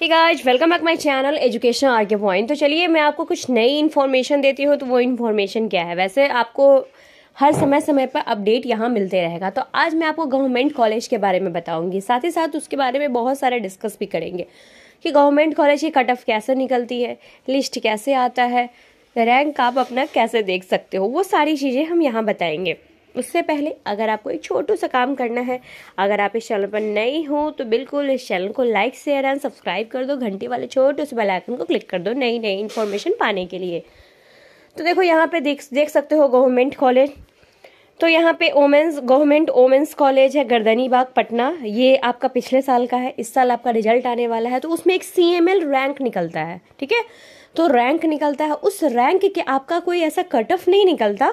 ठीक है आज welcome back my channel education R K point तो चलिए मैं आपको कुछ नई इन्फॉर्मेशन देती हूँ तो वो इन्फॉर्मेशन क्या है वैसे आपको हर समय समय पर अपडेट यहाँ मिलते रहेगा तो आज मैं आपको गवर्नमेंट कॉलेज के बारे में बताऊँगी साथ ही साथ उसके बारे में बहुत सारे डिस्कस भी करेंगे कि गवर्नमेंट कॉलेज की कट ऑफ कैसे निकलती है लिस्ट कैसे आता है रैंक आप अपना कैसे देख सकते हो वो सारी चीज़ें हम यहाँ बताएँगे उससे पहले अगर आपको एक छोटू सा काम करना है अगर आप इस चैनल पर नए हो तो बिल्कुल इस चैनल को लाइक शेयर एंड सब्सक्राइब कर दो घंटी वाले छोटे से बेलाइकन को क्लिक कर दो नई नई इन्फॉर्मेशन पाने के लिए तो देखो यहाँ पे देख देख सकते हो गवर्नमेंट कॉलेज तो यहाँ पे ओमेंस गवर्नमेंट ओमेंस कॉलेज है गर्दनी बाग पटना ये आपका पिछले साल का है इस साल आपका रिजल्ट आने वाला है तो उसमें एक सी रैंक निकलता है ठीक है तो रैंक निकलता है उस रैंक के आपका कोई ऐसा कट ऑफ नहीं निकलता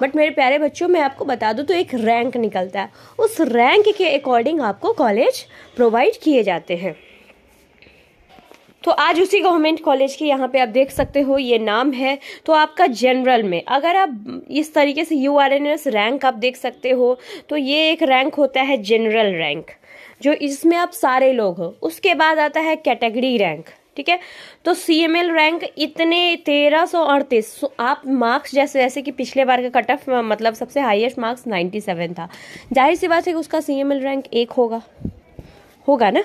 बट मेरे प्यारे बच्चों मैं आपको बता दूँ तो एक रैंक निकलता है उस रैंक के अकॉर्डिंग आपको कॉलेज प्रोवाइड किए जाते हैं तो आज उसी गवर्नमेंट कॉलेज के यहाँ पे आप देख सकते हो ये नाम है तो आपका जनरल में अगर आप इस तरीके से U R N S rank आप देख सकते हो तो ये एक रैंक होता है जनरल रैंक जो इसमें आप सारे लोग हो उसके बाद आता है कैटेगरी रैंक ठीक है तो सी एम एल रैंक इतने तेरह सौ अड़तीस आप मार्क्स जैसे जैसे कि पिछले बार का कट ऑफ मतलब सबसे हाईएस्ट मार्क्स नाइन्टी सेवन था जाहिर सी बात है कि उसका सी एम एल रैंक एक होगा होगा ना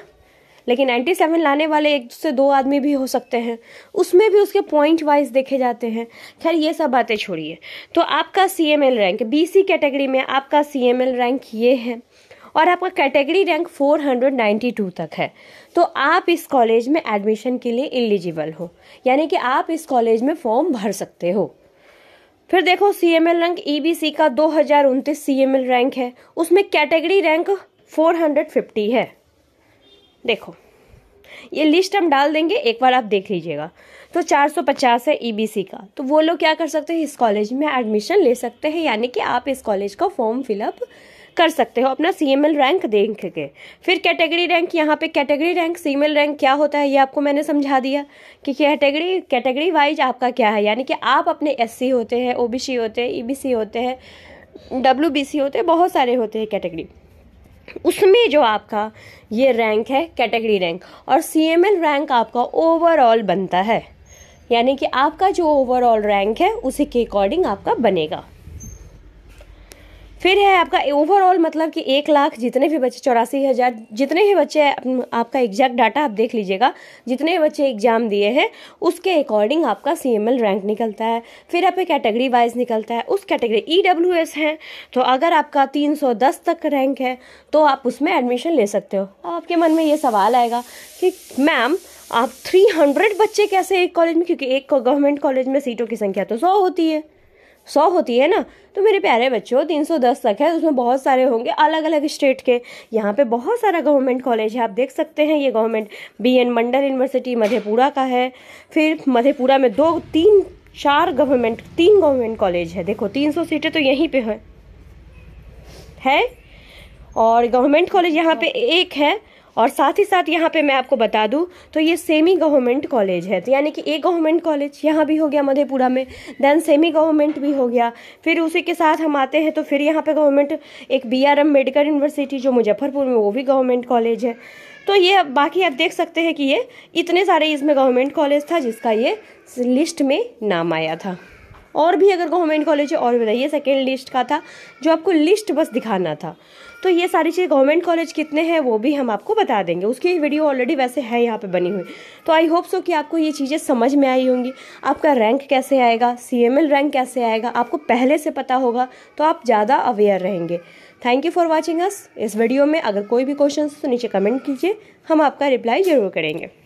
लेकिन नाइन्टी सेवन लाने वाले एक से दो आदमी भी हो सकते हैं उसमें भी उसके पॉइंट वाइज देखे जाते हैं खैर ये सब बातें छोड़िए तो आपका C M L rank B C category में आपका सी एम एल रैंक ये है और आपका कैटेगरी रैंक 492 तक है तो आप इस कॉलेज में एडमिशन के लिए एलिजिबल हो यानी कि आप इस कॉलेज में फॉर्म भर सकते हो फिर देखो C M L rank E B C का दो हज़ार उनतीस सी एम एल रैंक है उसमें category rank four hundred fifty है देखो ये लिस्ट हम डाल देंगे एक बार आप देख लीजिएगा तो 450 है ईबीसी e का तो वो लोग क्या कर सकते हैं इस कॉलेज में एडमिशन ले सकते हैं यानी कि आप इस कॉलेज का फॉर्म फिलअप कर सकते हो अपना सी एम एल रैंक देख के फिर कैटेगरी रैंक यहाँ पे category rank C M L rank क्या होता है ये आपको मैंने समझा दिया कि कैटेगरी कैटेगरी वाइज आपका क्या है यानी कि आप अपने एस सी होते हैं ओ बी सी होते हैं ई बी सी होते हैं डब्ल्यू बी सी होते हैं बहुत सारे होते हैं कैटेगरी उसमें जो आपका ये रैंक है कैटेगरी रैंक और सी एम एल रैंक आपका ओवरऑल बनता है यानी कि आपका जो ओवरऑल रैंक है उसी के अकॉर्डिंग आपका बनेगा फिर है आपका ओवरऑल मतलब कि एक लाख जितने भी बच्चे चौरासी हज़ार जितने भी बच्चे आपका एग्जैक्ट डाटा आप देख लीजिएगा जितने भी बच्चे एग्जाम दिए हैं उसके अकॉर्डिंग आपका सी रैंक निकलता है फिर आपका कैटेगरी वाइज निकलता है उस कैटेगरी ई डब्ल्यू एस हैं तो अगर आपका 310 तक रैंक है तो आप उसमें एडमिशन ले सकते हो अब आपके मन में ये सवाल आएगा कि मैम आप 300 बच्चे कैसे एक कॉलेज में क्योंकि एक गवर्नमेंट कॉलेज में सीटों की संख्या तो सौ होती है सौ होती है ना तो मेरे प्यारे बच्चों तीन सौ दस तक है उसमें बहुत सारे होंगे अलग अलग स्टेट के यहाँ पे बहुत सारा गवर्नमेंट कॉलेज है आप देख सकते हैं ये government B N Mandal university Madhepura का है फिर मधेपुरा में दो तीन चार गवर्नमेंट तीन गवर्नमेंट कॉलेज है देखो तीन सौ सीटें तो यहीं पर है, है? और गवर्नमेंट कॉलेज यहाँ पे एक है और साथ ही साथ यहाँ पे मैं आपको बता दूँ तो ये सेमी गवर्नमेंट कॉलेज है तो यानी कि एक गवर्नमेंट कॉलेज यहाँ भी हो गया मधेपुरा में देन सेमी गवर्नमेंट भी हो गया फिर उसी के साथ हम आते हैं तो फिर यहाँ पे गवर्नमेंट एक बी आर मेडिकल यूनिवर्सिटी जो मुजफ्फरपुर में वो भी गवर्नमेंट कॉलेज है तो ये बाकी आप देख सकते हैं कि ये इतने सारे इसमें गवर्नमेंट कॉलेज था जिसका ये लिस्ट में नाम आया था और भी अगर गवर्नमेंट कॉलेज है और बताइए सेकेंड लिस्ट का था जो आपको लिस्ट बस दिखाना था तो ये सारी चीज़ गवर्नमेंट कॉलेज कितने हैं वो भी हम आपको बता देंगे उसकी वीडियो ऑलरेडी वैसे है यहाँ पे बनी हुई तो आई होप सो कि आपको ये चीज़ें समझ में आई होंगी आपका रैंक कैसे आएगा सी रैंक कैसे आएगा आपको पहले से पता होगा तो आप ज़्यादा अवेयर रहेंगे thank you for watching us इस वीडियो में अगर कोई भी क्वेश्चन तो नीचे कमेंट कीजिए हम आपका रिप्लाई ज़रूर करेंगे